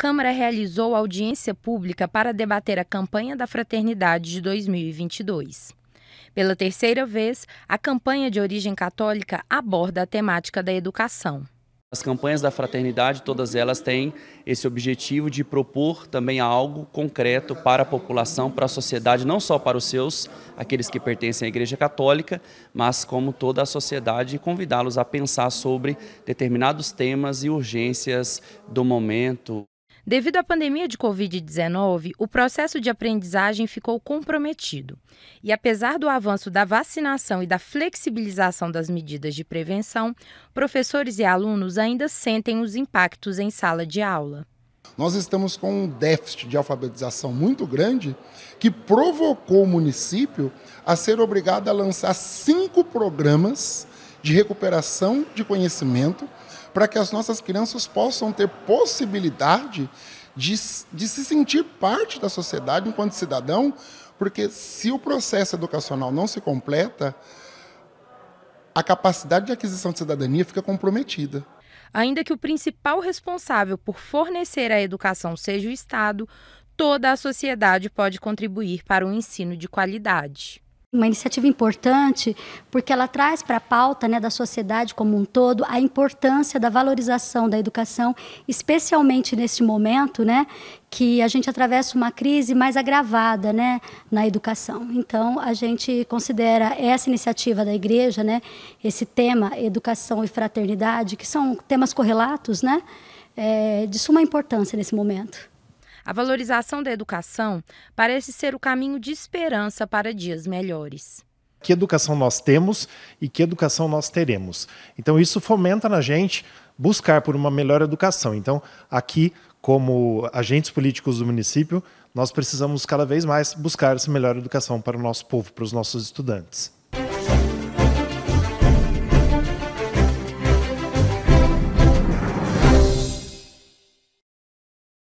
Câmara realizou audiência pública para debater a campanha da fraternidade de 2022. Pela terceira vez, a campanha de origem católica aborda a temática da educação. As campanhas da fraternidade, todas elas têm esse objetivo de propor também algo concreto para a população, para a sociedade, não só para os seus, aqueles que pertencem à Igreja Católica, mas como toda a sociedade, convidá-los a pensar sobre determinados temas e urgências do momento. Devido à pandemia de Covid-19, o processo de aprendizagem ficou comprometido. E apesar do avanço da vacinação e da flexibilização das medidas de prevenção, professores e alunos ainda sentem os impactos em sala de aula. Nós estamos com um déficit de alfabetização muito grande que provocou o município a ser obrigado a lançar cinco programas de recuperação de conhecimento para que as nossas crianças possam ter possibilidade de, de se sentir parte da sociedade enquanto cidadão, porque se o processo educacional não se completa, a capacidade de aquisição de cidadania fica comprometida. Ainda que o principal responsável por fornecer a educação seja o Estado, toda a sociedade pode contribuir para um ensino de qualidade uma iniciativa importante porque ela traz para a pauta né, da sociedade como um todo a importância da valorização da educação, especialmente neste momento, né, que a gente atravessa uma crise mais agravada, né, na educação. Então a gente considera essa iniciativa da igreja, né, esse tema educação e fraternidade, que são temas correlatos, né, é, de suma importância nesse momento. A valorização da educação parece ser o caminho de esperança para dias melhores que educação nós temos e que educação nós teremos. Então, isso fomenta na gente buscar por uma melhor educação. Então, aqui, como agentes políticos do município, nós precisamos cada vez mais buscar essa melhor educação para o nosso povo, para os nossos estudantes.